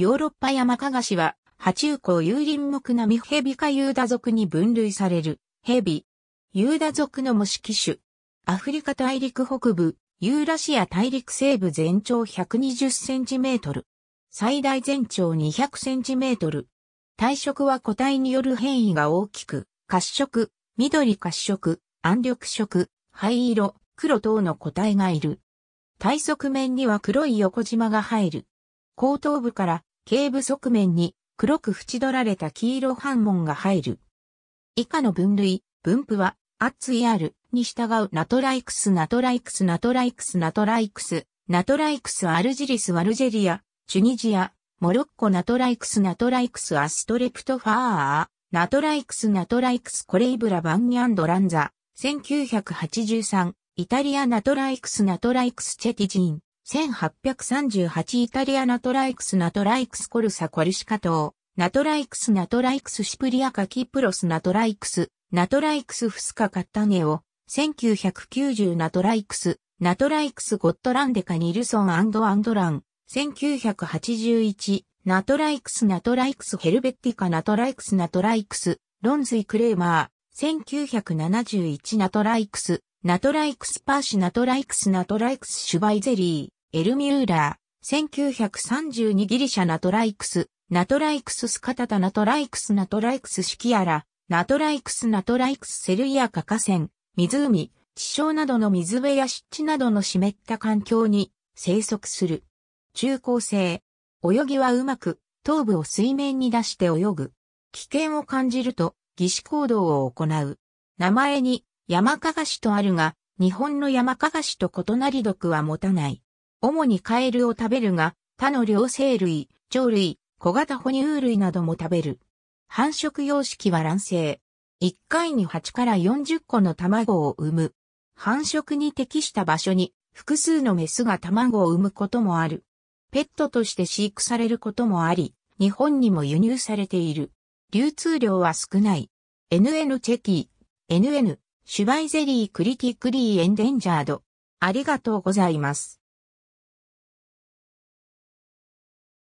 ヨーロッパ山カガシは、爬虫綱有林目並ヘビかユーダ属に分類される、ヘビ。ユーダ属の虫機種。アフリカ大陸北部、ユーラシア大陸西部全長1 2 0センチメートル。最大全長2 0 0センチメートル。体色は個体による変異が大きく、褐色、緑褐色、暗緑色、灰色、黒等の個体がいる。体側面には黒い横縞が入る。後頭部から頸部側面に黒く縁取られた黄色反紋が入る。以下の分類、分布は、アッツアルに従うナトライクスナトライクスナトライクスナトライクス、ナトライクスアルジリスワルジェリア、チュニジア、モロッコナトライクスナトライクスアストレプトファーナトライクスナトライクスコレイブラバンニアンドランザ1983イタリアナトライクスナトライクスチェティジン1838イタリアナトライクスナトライクスコルサコルシカ島、ナトライクスナトライクスシプリアカキプロスナトライクス、ナトライクスフスカカッタネオ、1990ナトライクス、ナトライクスゴットランデカニルソンアンドラン、1981、ナトライクスナトライクスヘルベッティカナトライクスナトライクス、ロンズイクレーマー、1971ナトライクス、ナトライクスパーシナトライクスナトライクスシュバイゼリー、エルミューラー、1932ギリシャナトライクス、ナトライクススカタタナトライクスナトライクスシキアラ、ナトライクスナトライクスセルイアカ河川、湖、地上などの水辺や湿地などの湿った環境に生息する。中高生。泳ぎはうまく、頭部を水面に出して泳ぐ。危険を感じると、疑似行動を行う。名前に、山かがしとあるが、日本の山かがしと異なり毒は持たない。主にカエルを食べるが、他の両生類、鳥類、小型哺乳類なども食べる。繁殖様式は卵生。1回に8から40個の卵を産む。繁殖に適した場所に複数のメスが卵を産むこともある。ペットとして飼育されることもあり、日本にも輸入されている。流通量は少ない。NN チェキー、NN、シュバイゼリークリティクリーエンデンジャード。ありがとうございます。